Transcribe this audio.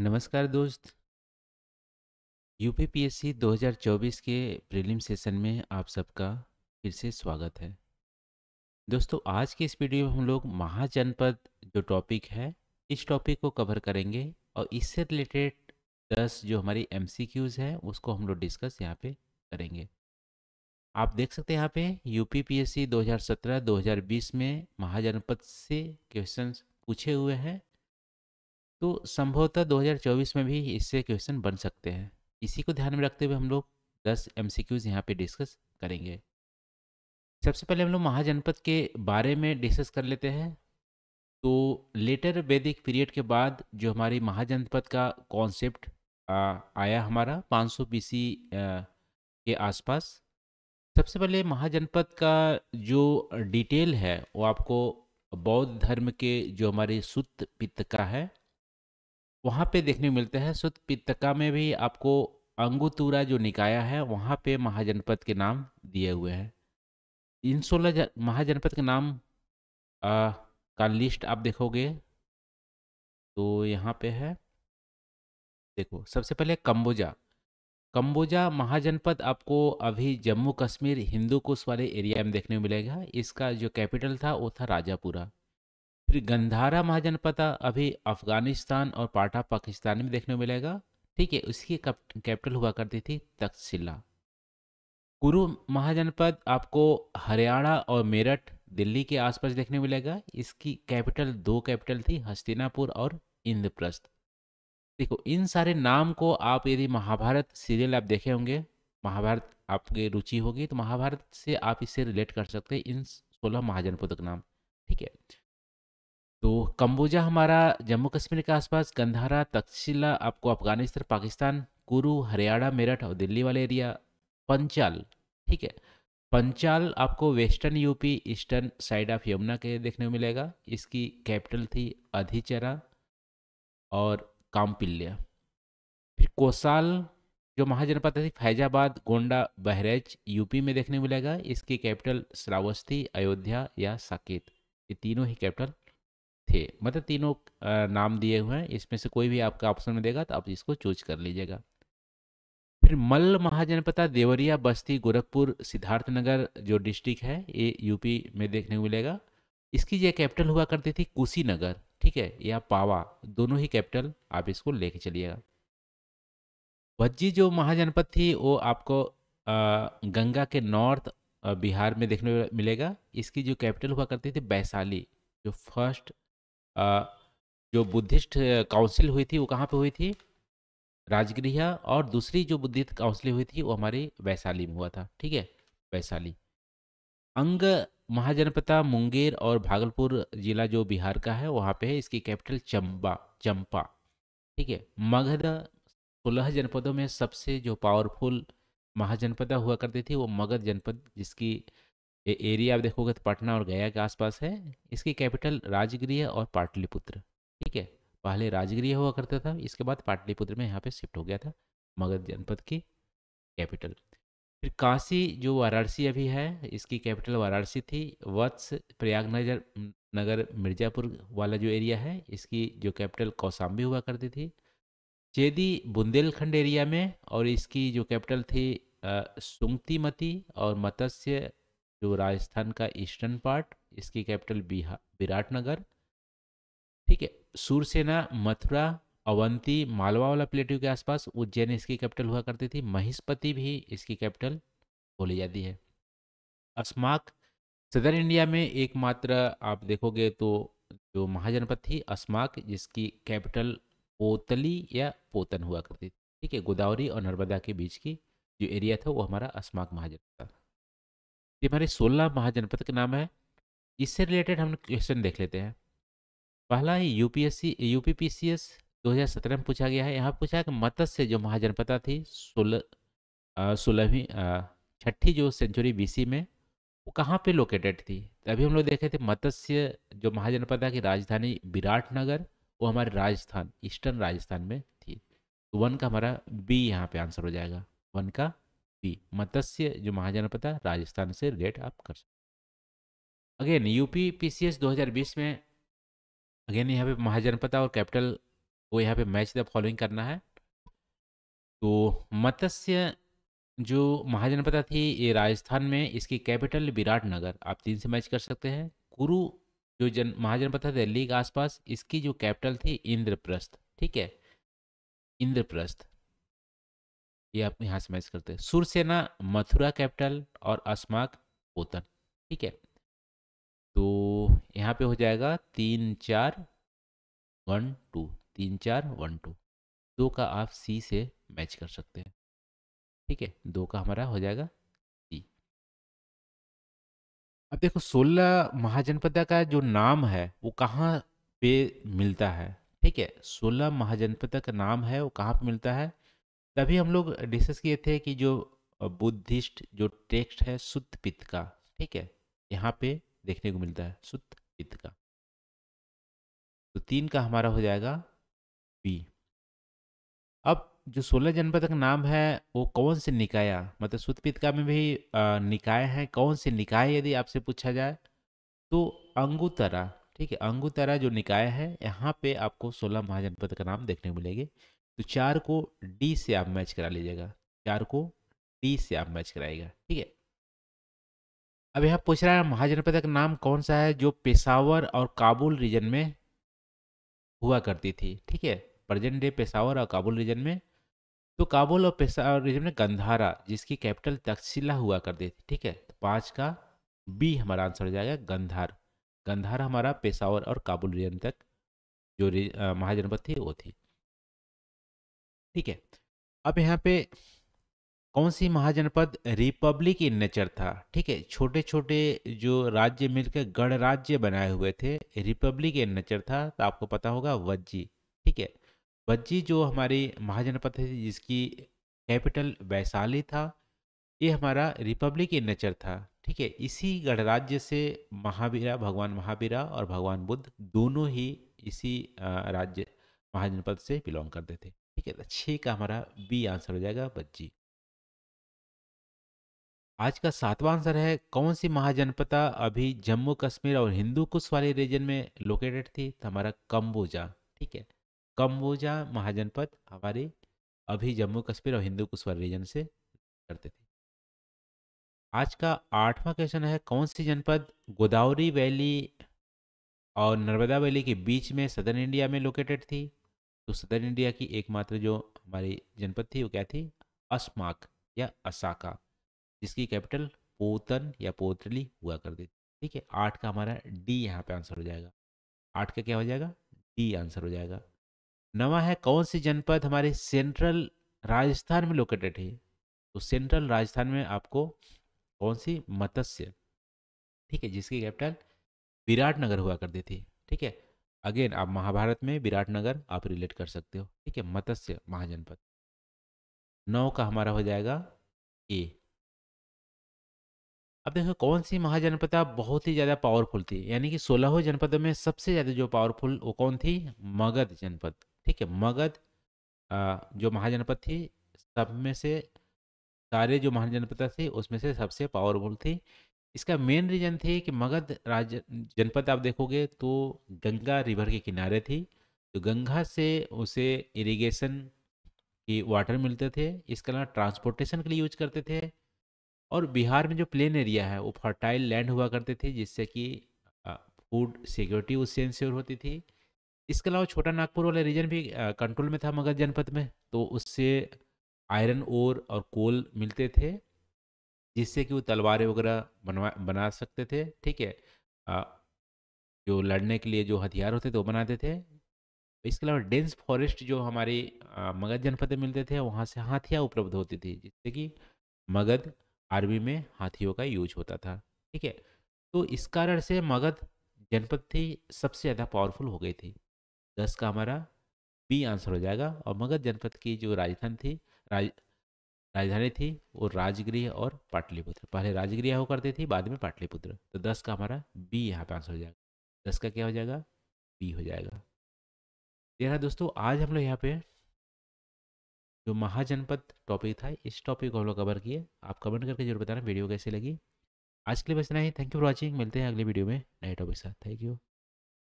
नमस्कार दोस्त यूपीपीएससी 2024 के प्रीलिम सेशन में आप सबका फिर से स्वागत है दोस्तों आज के इस वीडियो में हम लोग महाजनपद जो टॉपिक है इस टॉपिक को कवर करेंगे और इससे रिलेटेड दस जो हमारी एम हैं उसको हम लोग डिस्कस यहाँ पे करेंगे आप देख सकते हैं यहाँ पे यूपीपीएससी 2017-2020 में महाजनपद से क्वेश्चन पूछे हुए हैं तो संभवतः 2024 में भी इससे क्वेश्चन बन सकते हैं इसी को ध्यान में रखते हुए हम लोग दस एम सी क्यूज़ यहाँ पर डिस्कस करेंगे सबसे पहले हम लोग महाजनपद के बारे में डिस्कस कर लेते हैं तो लेटर वैदिक पीरियड के बाद जो हमारी महाजनपद का कॉन्सेप्ट आया हमारा 500 सौ के आसपास सबसे पहले महाजनपद का जो डिटेल है वो आपको बौद्ध धर्म के जो हमारे सुत पित्त का है वहाँ पे देखने को हैं है सुत पित्तका में भी आपको अंगुतुरा जो निकाया है वहाँ पे महाजनपद के नाम दिए हुए हैं इन सोलह महाजनपद के नाम आ, का लिस्ट आप देखोगे तो यहाँ पे है देखो सबसे पहले कंबोजा कंबोजा महाजनपद आपको अभी जम्मू कश्मीर हिंदू कुश वाले एरिया में देखने मिलेगा इसका जो कैपिटल था वो था राजापुरा फिर गंधारा महाजनपदा अभी अफगानिस्तान और पाटा पाकिस्तान में देखने को मिलेगा ठीक है उसकी कैपिटल हुआ करती थी तकशिला कुरु महाजनपद आपको हरियाणा और मेरठ दिल्ली के आसपास देखने मिलेगा इसकी कैपिटल दो कैपिटल थी हस्तिनापुर और इंद्रप्रस्थ देखो इन सारे नाम को आप यदि महाभारत सीरियल आप देखे होंगे महाभारत आपकी रुचि होगी तो महाभारत से आप इसे रिलेट कर सकते हैं इन सोलह महाजनपदों का नाम ठीक है तो कंबोजा हमारा जम्मू कश्मीर के आसपास कंधारा तक्षशिला आपको अफगानिस्तान पाकिस्तान कुरु हरियाणा मेरठ और दिल्ली वाले एरिया पंचाल ठीक है पंचाल आपको western UP eastern side of Yamuna के देखने को मिलेगा इसकी कैपिटल थी अधिचरा और कामपिल्य फिर कोसाल जो महाजनपद थी फैजाबाद गोंडा बहरेज यूपी में देखने मिलेगा इसकी कैपिटल श्रावस्ती अयोध्या या साकेत ये तीनों ही कैपिटल थे मतलब तीनों नाम दिए हुए हैं इसमें से कोई भी आपका ऑप्शन में देगा तो आप इसको चूज कर लीजिएगा फिर मल्ल महाजनपता देवरिया बस्ती गोरखपुर सिद्धार्थनगर जो डिस्ट्रिक्ट है ये यूपी में देखने को मिलेगा इसकी यह कैपिटल हुआ करती थी कुशीनगर ठीक है या पावा दोनों ही कैपिटल आप इसको लेके चलिएगा भज्जी जो महाजनपद थी वो आपको गंगा के नॉर्थ बिहार में देखने मिलेगा इसकी जो कैपिटल हुआ करती थी वैशाली जो फर्स्ट जो बुद्धिस्ट काउंसिल हुई थी वो कहाँ पे हुई थी राजगृह और दूसरी जो बुद्धिस्ट काउंसिल हुई थी वो हमारे वैशाली में हुआ था ठीक है वैशाली अंग महाजनपता मुंगेर और भागलपुर जिला जो बिहार का है वहाँ पे है इसकी कैपिटल चंबा चंपा ठीक है मगध सोलह जनपदों में सबसे जो पावरफुल महाजनपदा हुआ करती थी वो मगध जनपद जिसकी ये एरिया आप देखोगे तो पटना और गया के आसपास है इसकी कैपिटल राजगृह और पाटलिपुत्र ठीक है पहले राजगृह हुआ करता था इसके बाद पाटलिपुत्र में यहाँ पे शिफ्ट हो गया था मगध जनपद की कैपिटल फिर काशी जो वाराणसी अभी है इसकी कैपिटल वाराणसी थी वत्स प्रयागनगर नगर मिर्जापुर वाला जो एरिया है इसकी जो कैपिटल कौसाम्बी हुआ करती थी चेदी बुंदेलखंड एरिया में और इसकी जो कैपिटल थी सुंगतीमती और मत्स्य जो राजस्थान का ईस्टर्न पार्ट इसकी कैपिटल बिहार विराटनगर ठीक है सूरसेना मथुरा अवंती मालवा वाला प्लेट्यू के आसपास उज्जैन इसकी कैपिटल हुआ करती थी महिष्पति भी इसकी कैपिटल बोली जाती है अस्माक सदर इंडिया में एकमात्र आप देखोगे तो जो महाजनपद थी अस्माक जिसकी कैपिटल पोतली या पोतन हुआ करती थी ठीक है गोदावरी और नर्मदा के बीच की जो एरिया था वो हमारा अस्माक महाजनपद था ये हमारे सोलह महाजनपद के नाम है इससे रिलेटेड हम क्वेश्चन देख लेते हैं पहला एस यूपीएससी यूपीपीसीएस 2017 में पूछा गया है यहाँ पूछा है कि मत्स्य जो महाजनपदा थी सोलह सोलहवीं छठी जो सेंचुरी बीसी में वो कहाँ पे लोकेटेड थी तभी हम लोग देखे थे मत्स्य जो महाजनपदा की राजधानी विराट नगर वो हमारे राजस्थान ईस्टर्न राजस्थान में थी तो वन का हमारा बी यहाँ पे आंसर हो जाएगा वन का बी मत्स्य जो है राजस्थान से रिलेट आप कर सकते अगेन यूपी पीसीएस 2020 में अगेन यहाँ पे महाजनपद और कैपिटल को यहाँ पे मैच द फॉलोइंग करना है तो मत्स्य जो महाजनपद थी ये राजस्थान में इसकी कैपिटल विराट नगर आप तीन से मैच कर सकते हैं कुरु जो जन महाजनपद था दिल्ली के आसपास इसकी जो कैपिटल थी इंद्रप्रस्थ ठीक है इंद्रप्रस्थ ये आप यहाँ से मैच करते हैं सुरसेना मथुरा कैपिटल और अस्माक पोतन ठीक है तो यहाँ पे हो जाएगा तीन चार वन टू तीन चार वन टू दो का आप सी से मैच कर सकते हैं ठीक है दो का हमारा हो जाएगा सी अब देखो सोलह महाजनपद का जो नाम है वो कहाँ पे मिलता है ठीक है सोलह महाजनपद का नाम है वो कहाँ पे मिलता है तभी हम लोग डिस्कस किए थे कि जो बुद्धिस्ट जो टेक्स्ट है सुत पित्त का ठीक है यहाँ पे देखने को मिलता है सुत पित्त का तो तीन का हमारा हो जाएगा बी अब जो सोलह जनपद का नाम है वो कौन से निकाय मतलब सुतपित का में भी निकाय है कौन से निकाय यदि आपसे पूछा जाए तो अंगुतरा ठीक है अंगुतरा जो निकाय है यहाँ पे आपको सोलह महाजनपद का नाम देखने को मिलेगी तो चार को डी से आप मैच करा लीजिएगा चार को डी से आप मैच कराइएगा ठीक है अब यहाँ पूछ रहा है महाजनपद का नाम कौन सा है जो पेशावर और काबुल रीजन में हुआ करती थी ठीक है प्रजेंट डे पेशावर और काबुल रीजन में तो काबुल और पेशावर रीजन में गंधारा जिसकी कैपिटल तक्षशिला हुआ करती थी ठीक है तो पाँच का बी हमारा आंसर हो जाएगा गंधार गंधार हमारा पेशावर और काबुल रीजन तक जो महाजनपद थी वो थी ठीक है अब यहाँ पे कौन सी महाजनपद रिपब्लिक इन नेचर था ठीक है छोटे छोटे जो राज्य मिलकर गणराज्य बनाए हुए थे रिपब्लिक इन नेचर था तो आपको पता होगा वज्जी ठीक है वज्जी जो हमारी महाजनपद थे जिसकी कैपिटल वैशाली था ये हमारा रिपब्लिक इन नेचर था ठीक है इसी गणराज्य से महावीरा भगवान महावीरा और भगवान बुद्ध दोनों ही इसी राज्य महाजनपद से बिलोंग करते थे ठीक है छ तो छः का हमारा बी आंसर हो जाएगा बच्ची आज का सातवां आंसर है कौन सी महाजनपदा अभी जम्मू कश्मीर और हिंदू कुश वाले रीजन में लोकेटेड थी तो हमारा कम्बोजा ठीक है कम्बोजा महाजनपद हमारे अभी जम्मू कश्मीर और हिंदू कुश वाले रीजन से करते थे आज का आठवां क्वेश्चन है कौन सी जनपद गोदावरी वैली और नर्मदा वैली के बीच में सदर्न इंडिया में लोकेटेड थी तो सदर इंडिया की एकमात्र जो हमारी जनपद थी वो क्या थी अस्माक या असाका जिसकी कैपिटल पोतन या पोतली हुआ करती थी ठीक है आठ का हमारा डी यहाँ पे आंसर हो जाएगा आठ का क्या हो जाएगा डी आंसर हो जाएगा नवा है कौन सी जनपद हमारे सेंट्रल राजस्थान में लोकेटेड है तो सेंट्रल राजस्थान में आपको कौन सी मत्स्य ठीक है जिसकी कैपिटल विराटनगर हुआ करती थी ठीक है अगेन आप महाभारत में विराटनगर आप रिलेट कर सकते हो ठीक है मत्स्य महाजनपद नौ का हमारा हो जाएगा ए अब देखो कौन सी महाजनपदा बहुत ही ज़्यादा पावरफुल थी यानी कि सोलहों जनपदों में सबसे ज़्यादा जो पावरफुल वो कौन थी मगध जनपद ठीक है मगध जो महाजनपद थी सब में से सारे जो महाजनपद थे उसमें से सबसे पावरफुल थी इसका मेन रीज़न थे कि मगध राज जनपद आप देखोगे तो गंगा रिवर के किनारे थी तो गंगा से उसे इरिगेशन की वाटर मिलते थे इसके अलावा ट्रांसपोर्टेशन के लिए यूज करते थे और बिहार में जो प्लेन एरिया है वो फर्टाइल लैंड हुआ करते थे जिससे कि फूड सिक्योरिटी उससे इंश्योर होती थी इसके अलावा छोटा नागपुर वाला रीजन भी कंट्रोल में था मगध जनपद में तो उससे आयरन ओर और कोल मिलते थे जिससे कि वो तलवारें वगैरह बनवा बना सकते थे ठीक है जो लड़ने के लिए जो हथियार होते थे वो बनाते थे इसके अलावा डेंस फॉरेस्ट जो हमारी मगध जनपद में मिलते थे वहाँ से हाथियाँ उपलब्ध होती थी जिससे कि मगध आर्मी में हाथियों का यूज होता था ठीक है तो इस कारण से मगध जनपद थी सबसे ज़्यादा पावरफुल हो गई थी दस का हमारा बी आंसर हो जाएगा और मगध जनपद की जो राजधानी थी राज राजधानी थी वो राजगृह और पाटलिपुत्र पहले राजगृह हो करती थी बाद में पाटलिपुत्र तो दस का हमारा बी यहाँ पे आंसर हो जाएगा दस का क्या हो जाएगा बी हो जाएगा तेरा दोस्तों आज हम लोग यहाँ पे जो महाजनपद टॉपिक था इस टॉपिक को हम लोग कवर किए आप कमेंट करके जरूर बताना वीडियो कैसे लगी आज के लिए बस इतना ही थैंक यू फॉर वॉचिंग मिलते हैं अगले वीडियो में नए टॉपिक साथ थैंक यू